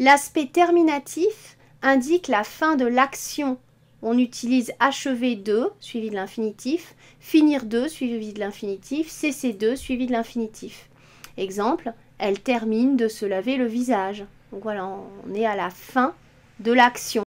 L'aspect terminatif indique la fin de l'action. On utilise achever de, suivi de l'infinitif, finir de, suivi de l'infinitif, cesser de, suivi de l'infinitif. Exemple, elle termine de se laver le visage. Donc voilà, on est à la fin de l'action.